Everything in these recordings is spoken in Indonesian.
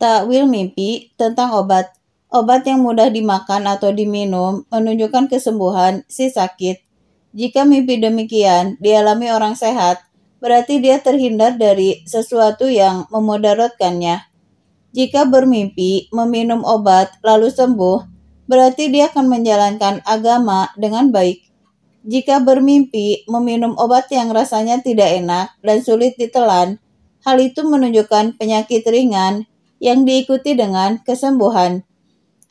Takwil mimpi tentang obat. Obat yang mudah dimakan atau diminum menunjukkan kesembuhan si sakit. Jika mimpi demikian dialami orang sehat, berarti dia terhindar dari sesuatu yang memudaratkannya. Jika bermimpi meminum obat lalu sembuh, berarti dia akan menjalankan agama dengan baik. Jika bermimpi meminum obat yang rasanya tidak enak dan sulit ditelan, hal itu menunjukkan penyakit ringan yang diikuti dengan kesembuhan.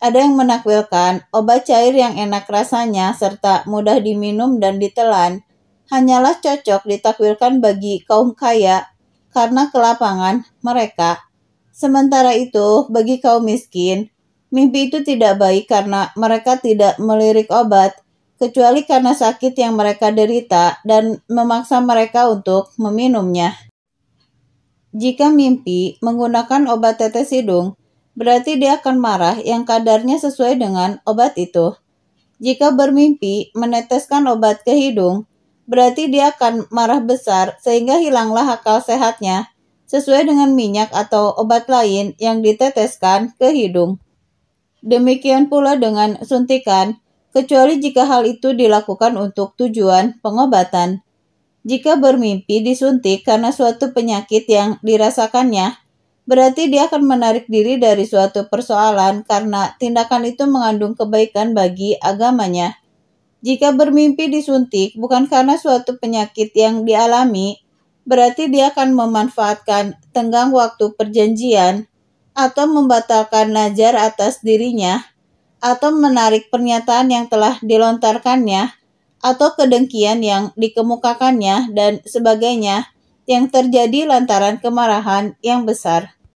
Ada yang menakwilkan obat cair yang enak rasanya serta mudah diminum dan ditelan hanyalah cocok ditakwilkan bagi kaum kaya karena kelapangan mereka. Sementara itu, bagi kaum miskin, mimpi itu tidak baik karena mereka tidak melirik obat, kecuali karena sakit yang mereka derita dan memaksa mereka untuk meminumnya. Jika mimpi menggunakan obat tetes hidung, berarti dia akan marah yang kadarnya sesuai dengan obat itu. Jika bermimpi meneteskan obat ke hidung, berarti dia akan marah besar sehingga hilanglah akal sehatnya, sesuai dengan minyak atau obat lain yang diteteskan ke hidung. Demikian pula dengan suntikan, kecuali jika hal itu dilakukan untuk tujuan pengobatan. Jika bermimpi disuntik karena suatu penyakit yang dirasakannya, berarti dia akan menarik diri dari suatu persoalan karena tindakan itu mengandung kebaikan bagi agamanya. Jika bermimpi disuntik bukan karena suatu penyakit yang dialami, berarti dia akan memanfaatkan tenggang waktu perjanjian atau membatalkan nazar atas dirinya atau menarik pernyataan yang telah dilontarkannya atau kedengkian yang dikemukakannya dan sebagainya yang terjadi lantaran kemarahan yang besar.